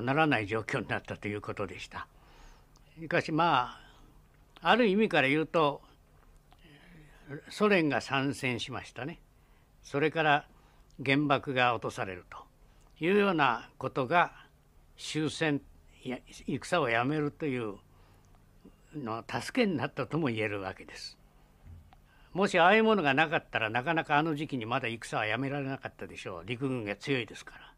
ならない状況になったということでした。しかしまあある意味から言うとソ連が参戦しましたね。それから原爆が落とされるというようなことが終戦戦をやめるというの助けになったとも言えるわけです。もしああいうものがなかったらなかなかあの時期にまだ戦はやめられなかったでしょう陸軍が強いですから。